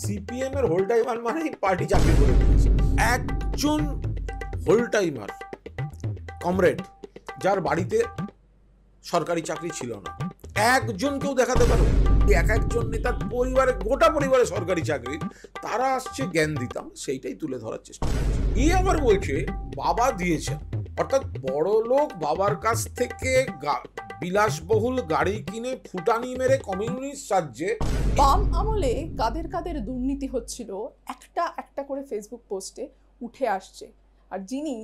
CPM এর whole timer মানেই party চাকরি করে দিয়েছে একজন হোল টাইমার কমরেড যার বাড়িতে সরকারি চাকরি ছিল না একজন কেউ দেখাতে পারো এক একজন নেতার পরিবারে গোটা পরিবারে সরকারি চাকরি তারা আসছে জ্ঞান দিতাম সেইটাই তুলে ধরার চেষ্টা করছে ই আবার বলছে বাবা দিয়েছেন অর্থাৎ বড় লোক বাবার কাছ থেকে বিলাসবহুল গাড়ি কিনে ফুটানি মেরে কমিউনিস্ট রাজ্যে বাম আমলে কাদের কাদের দুর্নীতি হচ্ছিল একটা একটা করে ফেসবুক পোস্টে উঠে আসছে আর যিনি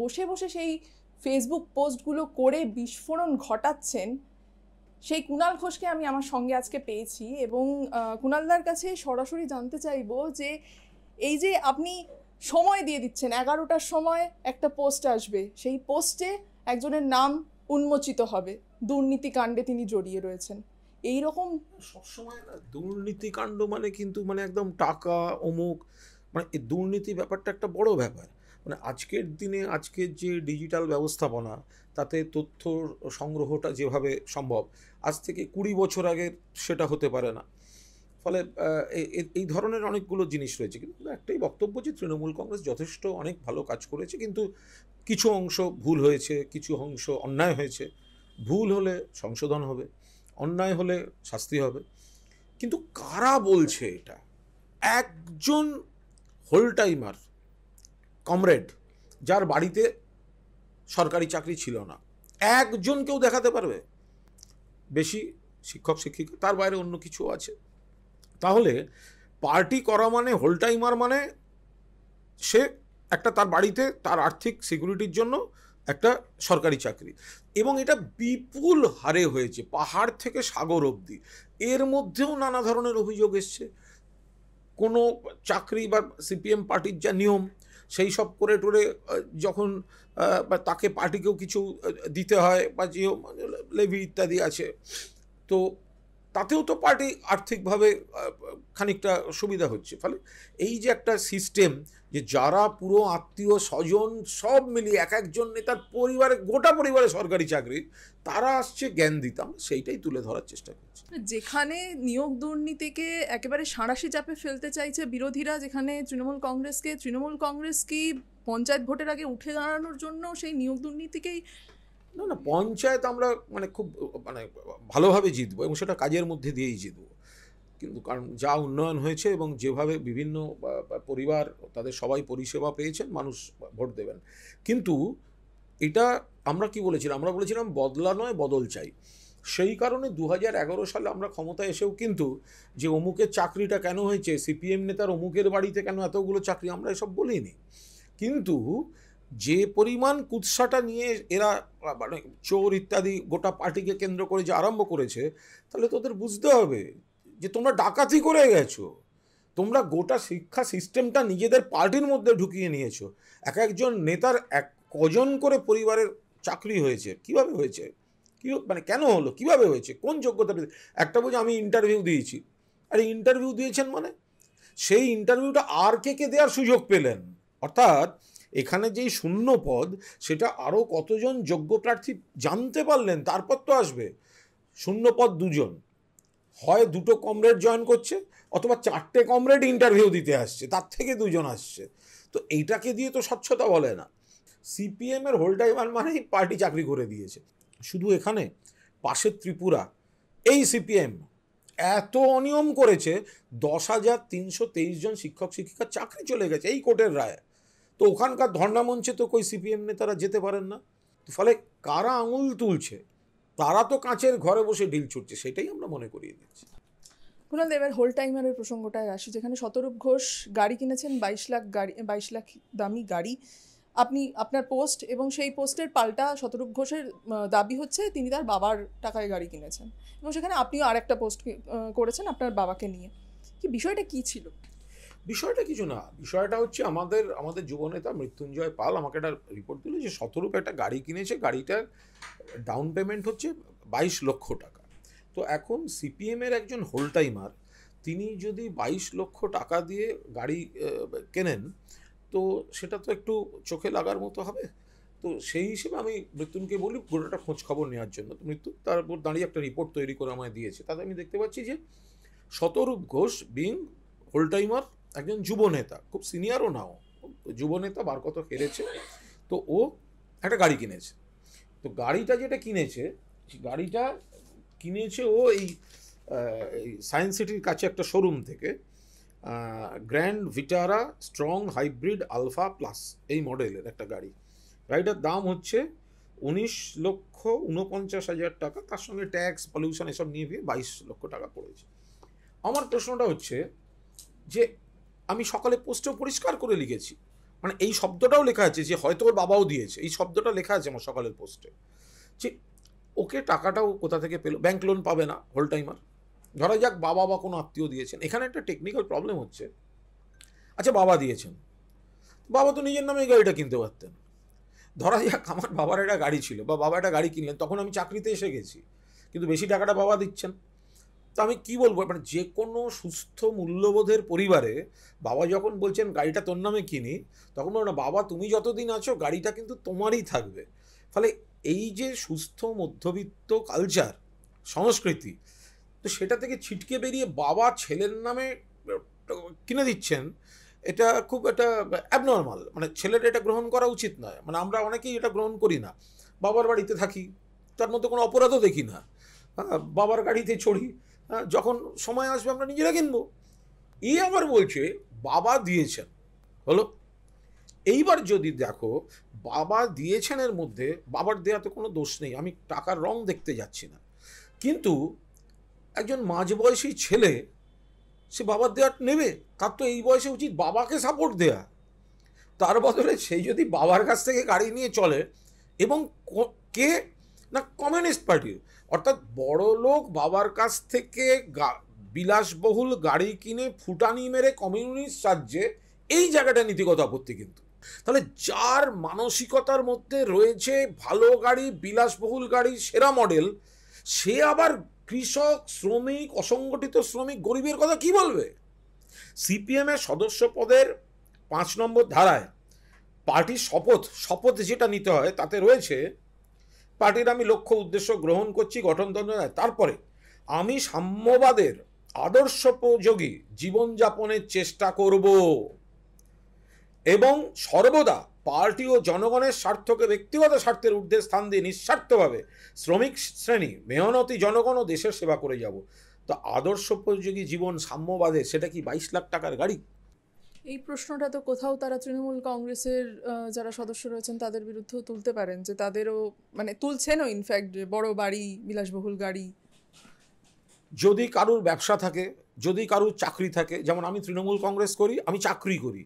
বসে বসে সেই ফেসবুক পোস্টগুলো করে বিস্ফোরণ ঘটাচ্ছেন সেই কুণাল ঘোষকে আমি আমার সঙ্গে আজকে পেয়েছি এবং কুণালদার কাছে সরাসরি জানতে চাইব যে এই যে আপনি সময় দিয়ে দিচ্ছেন এগারোটার সময় একটা পোস্ট আসবে সেই পোস্টে একজনের নাম উন্মোচিত হবে দুর্নীতিকাণ্ডে তিনি জড়িয়ে রয়েছেন এই রকম সবসময় না দুর্নীতিকাণ্ড মানে কিন্তু মানে একদম টাকা অমুক মানে এই দুর্নীতি ব্যাপারটা একটা বড় ব্যাপার মানে আজকের দিনে আজকের যে ডিজিটাল ব্যবস্থাপনা তাতে তথ্য সংগ্রহটা যেভাবে সম্ভব আজ থেকে কুড়ি বছর আগে সেটা হতে পারে না ফলে এই ধরনের অনেকগুলো জিনিস রয়েছে কিন্তু একটাই বক্তব্য যে তৃণমূল কংগ্রেস যথেষ্ট অনেক ভালো কাজ করেছে কিন্তু কিছু অংশ ভুল হয়েছে কিছু অংশ অন্যায় হয়েছে ভুল হলে সংশোধন হবে অন্যায় হলে শাস্তি হবে কিন্তু কারা বলছে এটা একজন হোল টাইমার কমরেড যার বাড়িতে সরকারি চাকরি ছিল না একজন কেউ দেখাতে পারবে বেশি শিক্ষক শিক্ষিকা তার বাইরে অন্য কিছু আছে তাহলে পার্টি করা মানে হোলটাইমার মানে সে একটা তার বাড়িতে তার আর্থিক সিকিউরিটির জন্য একটা সরকারি চাকরি এবং এটা বিপুল হারে হয়েছে পাহাড় থেকে সাগর অবধি এর মধ্যেও নানা ধরনের অভিযোগ এসছে কোনো চাকরি বা সিপিএম পার্টির যা নিয়ম সেই সব করে টোরে যখন তাকে পার্টিকেও কিছু দিতে হয় বা যে মানে লেভি ইত্যাদি আছে তো তাতেও তো পার্টি আর্থিকভাবে খানিকটা সুবিধা হচ্ছে ফলে এই যে একটা সিস্টেম যে যারা পুরো আত্মীয় স্বজন সব মিলিয়ে এক একজন নেতার পরিবারে গোটা পরিবারে সরকারি চাকরি তারা আসছে জ্ঞান দিতাম সেইটাই তুলে ধরার চেষ্টা করছি যেখানে নিয়োগ দুর্নীতিকে একেবারে সাঁড়াশি চাপে ফেলতে চাইছে বিরোধীরা যেখানে তৃণমূল কংগ্রেসকে তৃণমূল কংগ্রেস কি পঞ্চায়েত ভোটের আগে উঠে দাঁড়ানোর জন্য সেই নিয়োগ দুর্নীতিকেই না না পঞ্চায়েত আমরা মানে খুব মানে ভালোভাবে জিতবো এবং সেটা কাজের মধ্যে দিয়েই জিতবো কিন্তু কারণ যা উন্নয়ন হয়েছে এবং যেভাবে বিভিন্ন পরিবার তাদের সবাই পরিষেবা পেয়েছেন মানুষ ভোট দেবেন কিন্তু এটা আমরা কি বলেছিলাম আমরা বলেছিলাম বদলা নয় বদল চাই সেই কারণে দু সালে আমরা ক্ষমতায় এসেও কিন্তু যে অমুকের চাকরিটা কেন হয়েছে সিপিএম নেতার অমুকের বাড়িতে কেন এতগুলো চাকরি আমরা এসব বলিনি কিন্তু যে পরিমাণ কুৎসাটা নিয়ে এরা মানে চোর ইত্যাদি গোটা পার্টিকে কেন্দ্র করে যে আরম্ভ করেছে তাহলে তোদের বুঝতে হবে যে তোমরা ডাকাতি করে গেছো তোমরা গোটা শিক্ষা সিস্টেমটা নিজেদের পার্টির মধ্যে ঢুকিয়ে নিয়েছো এক একজন নেতার এক কজন করে পরিবারের চাকরি হয়েছে কিভাবে হয়েছে কী মানে কেন হলো কিভাবে হয়েছে কোন যোগ্যতা একটা বোঝা আমি ইন্টারভিউ দিয়েছি আরে ইন্টারভিউ দিয়েছেন মানে সেই ইন্টারভিউটা আর কে কে দেওয়ার সুযোগ পেলেন অর্থাৎ এখানে যেই শূন্য পদ সেটা আরও কতজন যোগ্য প্রার্থী জানতে পারলেন তারপর তো আসবে শূন্য পদ দুজন হয় দুটো কমরেড জয়েন করছে অথবা চারটে কমরেড ইন্টারভিউ দিতে আসছে তার থেকে দুজন আসছে তো এইটাকে দিয়ে তো স্বচ্ছতা বলে না সিপিএমের হোল্ডাইভার মানেই পার্টি চাকরি করে দিয়েছে শুধু এখানে পাশের ত্রিপুরা এই সিপিএম এত অনিয়ম করেছে দশ হাজার তিনশো তেইশ জন শিক্ষক শিক্ষিকার চাকরি চলে গেছে এই কোর্টের রায় তো ওখানকার ধর্ণা মঞ্চে তো কই সিপিএম নেতারা যেতে পারেন না ফলে কারা আঙুল তুলছে তারা তো কাঁচের ঘরে বসে ডিল ছুটছে সেটাই আমরা মনে করিয়ে দিচ্ছি কুণাল এবার হোল টাইমারের প্রসঙ্গটায় আসি যেখানে শতরূপ ঘোষ গাড়ি কিনেছেন বাইশ লাখ গাড়ি বাইশ লাখ দামি গাড়ি আপনি আপনার পোস্ট এবং সেই পোস্টের পাল্টা শতরূপ ঘোষের দাবি হচ্ছে তিনি তার বাবার টাকায় গাড়ি কিনেছেন এবং সেখানে আপনিও আরেকটা পোস্ট করেছেন আপনার বাবাকে নিয়ে কি বিষয়টা কি ছিল বিষয়টা কিছু না বিষয়টা হচ্ছে আমাদের আমাদের যুবনেতা মৃত্যুঞ্জয় পাল আমাকে একটা রিপোর্ট দিল যে সতেরো একটা গাড়ি কিনেছে গাড়িটার ডাউন পেমেন্ট হচ্ছে বাইশ লক্ষ টাকা তো এখন সিপিএমের একজন হোল টাইমার তিনি যদি বাইশ লক্ষ টাকা দিয়ে গাড়ি কেনেন তো সেটা তো একটু চোখে লাগার মতো হবে তো সেই হিসেবে আমি মৃত্যুনকে বলি পুরোটা খোঁজ খবর নেওয়ার জন্য তো মৃত্যু তারপর দাঁড়িয়ে একটা রিপোর্ট তৈরি করে আমায় দিয়েছে তাতে আমি দেখতে পাচ্ছি যে Shatarup Ghosh being whole timer একজন যুব নেতা খুব সিনিয়রও নাও যুব নেতা বার কত হেরেছে তো ও একটা গাড়ি কিনেছে তো গাড়িটা যেটা কিনেছে গাড়িটা কিনেছে ও এই সায়েন্স সিটির কাছে একটা শোরুম থেকে grand Vitara strong hybrid alpha plus এই মডেলের একটা গাড়ি গাড়িটার দাম হচ্ছে উনিশ লক্ষ উনপঞ্চাশ হাজার টাকা তার সঙ্গে ট্যাক্স পলিউশন এসব নিয়ে বাইশ লক্ষ টাকা পড়েছে আমার প্রশ্নটা হচ্ছে যে আমি সকালে পোস্টেও পরিষ্কার করে লিখেছি মানে এই শব্দটাও লেখা আছে যে হয়তো ওর বাবাও দিয়েছে এই শব্দটা লেখা আছে আমার সকালের পোস্টে যে ওকে টাকাটাও কোথা থেকে পেলো ব্যাংক লোন পাবে না হোল টাইমার ধরা যাক বাবা বা কোনো আত্মীয় দিয়েছেন এখানে একটা টেকনিক্যাল প্রবলেম হচ্ছে আচ্ছা বাবা দিয়েছেন বাবা তো নিজের নামে এই গাড়িটা কিনতে পারতেন ধরা যাক আমার বাবার একটা গাড়ি ছিল বা বাবা একটা গাড়ি কিনলেন তখন আমি চাকরিতে এসে গেছি কিন্তু বেশি টাকাটা বাবা দিচ্ছেন তো আমি কি বলবো মানে যে কোনো সুস্থ মূল্যবোধের পরিবারে বাবা যখন বলছেন গাড়িটা তোর নামে কিনি তখন বলো না বাবা তুমি যতদিন আছো গাড়িটা কিন্তু তোমারই থাকবে ফলে এই যে সুস্থ মধ্যবিত্ত কালচার সংস্কৃতি তো সেটা থেকে ছিটকে বেরিয়ে বাবা ছেলের নামে কিনে দিচ্ছেন এটা খুব একটা অ্যাবনর্মাল মানে ছেলের এটা গ্রহণ করা উচিত নয় মানে আমরা অনেকেই এটা গ্রহণ করি না বাবার বাড়িতে থাকি তার মধ্যে কোনো অপরাধও দেখি না বাবার গাড়িতে চড়ি হ্যাঁ, যখন সময় আসবে আমরা নিজেরা কিনবো এ আবার বলছে বাবা দিয়েছেন হলো এইবার যদি দেখো বাবা দিয়েছেন এর মধ্যে বাবার দেয়াতে কোনো দোষ নেই আমি টাকার রং দেখতে যাচ্ছি না কিন্তু একজন মাঝবয়সী ছেলে সে বাবার দেওয়া নেবে তার তো এই বয়সে উচিত বাবাকে সাপোর্ট দেয়া তার বদলে সেই যদি বাবার কাছ থেকে গাড়ি নিয়ে চলে এবং কে না কমিউনিস্ট পার্টির অর্থাৎ বড় লোক বাবার কাছ থেকে বিলাসবহুল গাড়ি কিনে ফুটানি মেরে কমিউনিস্ট সাহায্যে এই জায়গাটা নীতিগত আপত্তি কিন্তু তাহলে যার মানসিকতার মধ্যে রয়েছে ভালো গাড়ি বিলাসবহুল গাড়ি সেরা মডেল সে আবার কৃষক শ্রমিক অসংগঠিত শ্রমিক গরিবের কথা কি বলবে সিপিএমের সদস্য পদের পাঁচ নম্বর ধারায় পার্টির শপথ শপথ যেটা নিতে হয় তাতে রয়েছে পার্টির আমি লক্ষ্য উদ্দেশ্য গ্রহণ করছি গঠনতন্ত্র তারপরে আমি সাম্যবাদের আদর্শোপযোগী জীবনযাপনের চেষ্টা করব এবং সর্বদা পার্টি ও জনগণের স্বার্থকে ব্যক্তিগত স্বার্থের ঊর্ধ্বে স্থান দিয়ে নিঃস্বার্থভাবে শ্রমিক শ্রেণী মেহনতি জনগণ ও দেশের সেবা করে যাব তো আদর্শোপযোগী জীবন সাম্যবাদে সেটা কি বাইশ লাখ টাকার গাড়ি এই প্রশ্নটা তো কোথাও তারা তৃণমূল কংগ্রেসের যারা সদস্য রয়েছেন তাদের বিরুদ্ধেও তুলতে পারেন যে তাদেরও মানে তুলছেনও ইনফ্যাক্ট বড় বাড়ি বিলাসবহুল গাড়ি যদি কারুর ব্যবসা থাকে যদি কারুর চাকরি থাকে যেমন আমি তৃণমূল কংগ্রেস করি আমি চাকরি করি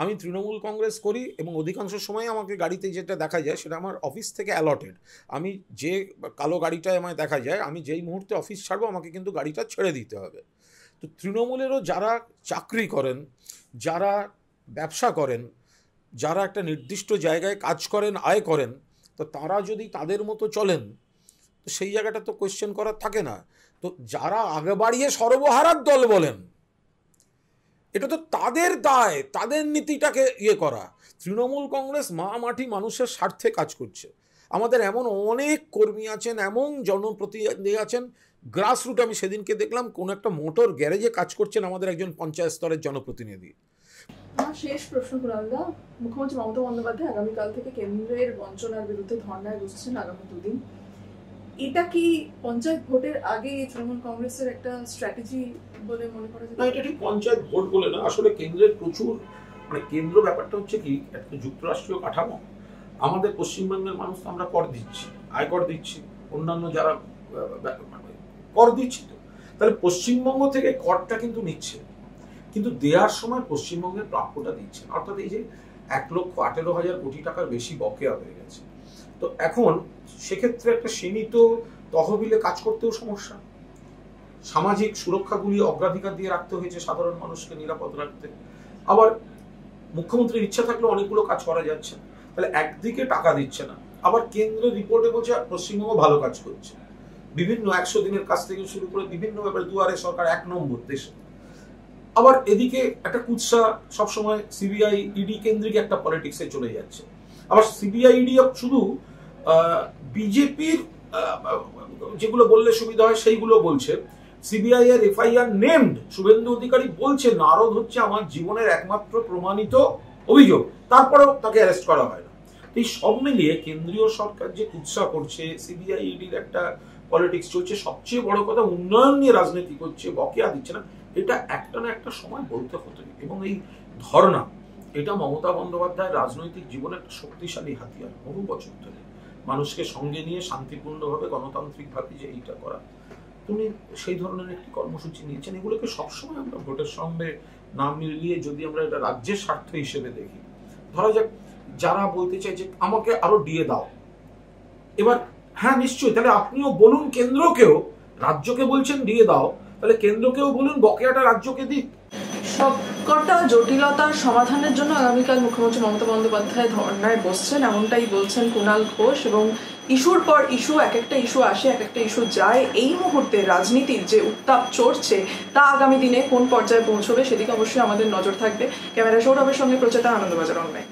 আমি তৃণমূল কংগ্রেস করি এবং অধিকাংশ সময় আমাকে গাড়িতে যেটা দেখা যায় সেটা আমার অফিস থেকে অ্যালটেড আমি যে কালো গাড়িটায় আমায় দেখা যায় আমি যেই মুহূর্তে অফিস ছাড়বো আমাকে কিন্তু গাড়িটা ছেড়ে দিতে হবে তো তৃণমূলেরও যারা চাকরি করেন যারা ব্যবসা করেন যারা একটা নির্দিষ্ট জায়গায় কাজ করেন আয় করেন তো তারা যদি তাদের মতো চলেন তো সেই জায়গাটা তো কোয়েশ্চেন করার থাকে না তো যারা আগে বাড়িয়ে সর্বহারার দল বলেন এটা তো তাদের দায় তাদের নীতিটাকে ইয়ে করা তৃণমূল কংগ্রেস মা মাটি মানুষের স্বার্থে কাজ করছে আমাদের এমন অনেক কর্মী আছেন এমন জনপ্রতিনিধি আছেন গ্রাসরুট আমি সেদিনকে দেখলাম কোন একটা মোটর গ্যারেজে কাজ করছেন আমাদের একজন পঞ্চায়েত স্তরের জনপ্রতিনিধি আমার শেষ প্রশ্ন কুণালদা মুখ্যমন্ত্রী মমতা বন্দ্যোপাধ্যায় আগামীকাল থেকে কেন্দ্রের বঞ্চনার বিরুদ্ধে ধর্নায় বসছেন আগামী দুদিন এটা কি পঞ্চায়েত ভোটের আগে তৃণমূল কংগ্রেসের একটা স্ট্র্যাটেজি বলে মনে করা যায় না এটা ঠিক পঞ্চায়েত ভোট বলে না আসলে কেন্দ্রের প্রচুর মানে কেন্দ্র ব্যাপারটা হচ্ছে কি একটা যুক্তরাষ্ট্রীয় কাঠামো আমাদের পশ্চিমবঙ্গের মানুষ তো আমরা কর দিচ্ছি আয়কর দিচ্ছি অন্যান্য যারা কর দিচ্ছি তো তাহলে পশ্চিমবঙ্গ থেকে করটা কিন্তু নিচ্ছে কিন্তু দেওয়ার সময় পশ্চিমবঙ্গের প্রাপ্যটা দিচ্ছে অর্থাৎ এই যে এক লক্ষ আঠেরো হাজার কোটি টাকার বেশি বকেয়া হয়ে গেছে তো এখন সেক্ষেত্রে একটা সীমিত তহবিলে কাজ করতেও সমস্যা সামাজিক সুরক্ষাগুলি অগ্রাধিকার দিয়ে রাখতে হয়েছে সাধারণ মানুষকে নিরাপদ রাখতে আবার মুখ্যমন্ত্রীর ইচ্ছা থাকলে অনেকগুলো কাজ করা যাচ্ছে তাহলে একদিকে টাকা দিচ্ছে না আবার কেন্দ্র রিপোর্টে বলছে পশ্চিমবঙ্গ ভালো কাজ করছে বিভিন্ন একশো দিনের কাজ থেকে শুরু করে বিভিন্ন ব্যাপারে দুয়ারে সরকার এক নম্বর দেশে আবার এদিকে একটা কুৎসা সবসময় সিবিআই ইডি কেন্দ্রিক একটা পলিটিক্সে চলে যাচ্ছে আবার সিবিআই ইডি শুধু বিজেপির যেগুলো বললে সুবিধা হয় সেইগুলো বলছে সিবিআই এর এফআইআর নেমড শুভেন্দু অধিকারী বলছে নারদ হচ্ছে আমার জীবনের একমাত্র প্রমাণিত অভিযোগ তারপরেও তাকে অ্যারেস্ট করা হয় না এই সব মিলিয়ে কেন্দ্রীয় সরকার যে উৎসাহ করছে সিবিআই ইডির একটা পলিটিক্স চলছে সবচেয়ে বড় কথা উন্নয়ন নিয়ে রাজনীতি করছে বকেয়া দিচ্ছে না এটা একটা না একটা সময় বলতে হতো এবং এই ধর্ণা এটা মমতা বন্দ্যোপাধ্যায়ের রাজনৈতিক জীবনে একটা শক্তিশালী হাতিয়ার বহু বছর ধরে মানুষকে সঙ্গে নিয়ে শান্তিপূর্ণভাবে গণতান্ত্রিকভাবে যে এইটা করা উনি সেই ধরনের একটি কর্মসূচি নিয়েছেন এগুলোকে সবসময় আমরা ভোটের সঙ্গে নাম মিলিয়ে যদি আমরা এটা রাজ্যের স্বার্থ হিসেবে দেখি ধরা যাক যারা বলতে চাই যে আমাকে আরো ডিএ দাও এবার হ্যাঁ নিশ্চয়ই তাহলে আপনিও বলুন কেন্দ্রকেও রাজ্যকে বলছেন দিয়ে দাও তাহলে কেন্দ্রকেও বলুন বকেয়াটা রাজ্যকে দিক সবকটা জটিলতার সমাধানের জন্য আগামীকাল মুখ্যমন্ত্রী মমতা বন্দ্যোপাধ্যায় ধর্নায় বসছেন এমনটাই বলছেন কুণাল ঘোষ এবং ইস্যুর পর ইস্যু এক একটা ইস্যু আসে এক একটা ইস্যু যায় এই মুহূর্তে রাজনীতির যে উত্তাপ চড়ছে তা আগামী দিনে কোন পর্যায়ে পৌঁছবে সেদিকে অবশ্যই আমাদের নজর থাকবে ক্যামেরা সৌরভের সঙ্গে প্রচেতা আনন্দবাজার অনলাইন